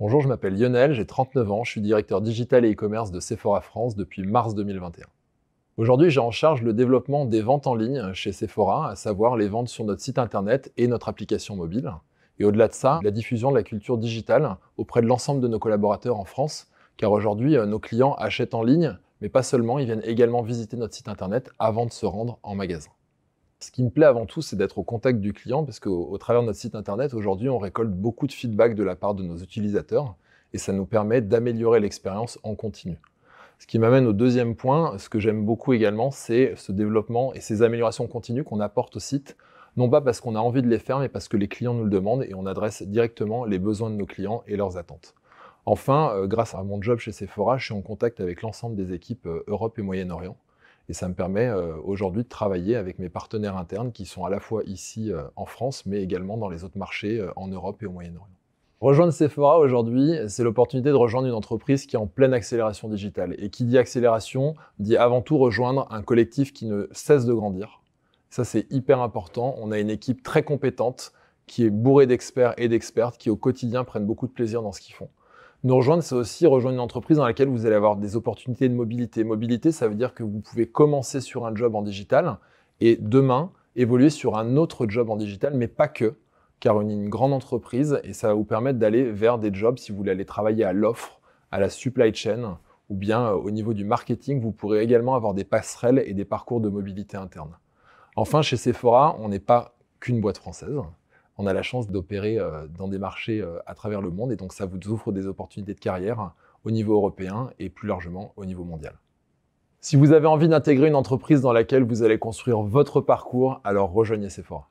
Bonjour, je m'appelle Lionel, j'ai 39 ans, je suis directeur digital et e-commerce de Sephora France depuis mars 2021. Aujourd'hui, j'ai en charge le développement des ventes en ligne chez Sephora, à savoir les ventes sur notre site internet et notre application mobile. Et au-delà de ça, la diffusion de la culture digitale auprès de l'ensemble de nos collaborateurs en France, car aujourd'hui, euh, nos clients achètent en ligne, mais pas seulement, ils viennent également visiter notre site internet avant de se rendre en magasin. Ce qui me plaît avant tout, c'est d'être au contact du client parce qu'au travers de notre site internet, aujourd'hui, on récolte beaucoup de feedback de la part de nos utilisateurs et ça nous permet d'améliorer l'expérience en continu. Ce qui m'amène au deuxième point, ce que j'aime beaucoup également, c'est ce développement et ces améliorations continues qu'on apporte au site, non pas parce qu'on a envie de les faire, mais parce que les clients nous le demandent et on adresse directement les besoins de nos clients et leurs attentes. Enfin, euh, grâce à mon job chez Sephora, je suis en contact avec l'ensemble des équipes euh, Europe et Moyen-Orient. Et ça me permet euh, aujourd'hui de travailler avec mes partenaires internes qui sont à la fois ici euh, en France, mais également dans les autres marchés euh, en Europe et au Moyen-Orient. Rejoindre Sephora aujourd'hui, c'est l'opportunité de rejoindre une entreprise qui est en pleine accélération digitale. Et qui dit accélération, dit avant tout rejoindre un collectif qui ne cesse de grandir. Ça, c'est hyper important. On a une équipe très compétente qui est bourrée d'experts et d'expertes qui, au quotidien, prennent beaucoup de plaisir dans ce qu'ils font. Nous rejoindre, c'est aussi rejoindre une entreprise dans laquelle vous allez avoir des opportunités de mobilité. Mobilité, ça veut dire que vous pouvez commencer sur un job en digital et demain évoluer sur un autre job en digital, mais pas que, car on est une grande entreprise et ça va vous permettre d'aller vers des jobs si vous voulez aller travailler à l'offre, à la supply chain ou bien euh, au niveau du marketing, vous pourrez également avoir des passerelles et des parcours de mobilité interne. Enfin, chez Sephora, on n'est pas qu'une boîte française on a la chance d'opérer euh, dans des marchés euh, à travers le monde et donc ça vous offre des opportunités de carrière hein, au niveau européen et plus largement au niveau mondial. Si vous avez envie d'intégrer une entreprise dans laquelle vous allez construire votre parcours, alors rejoignez Sephora.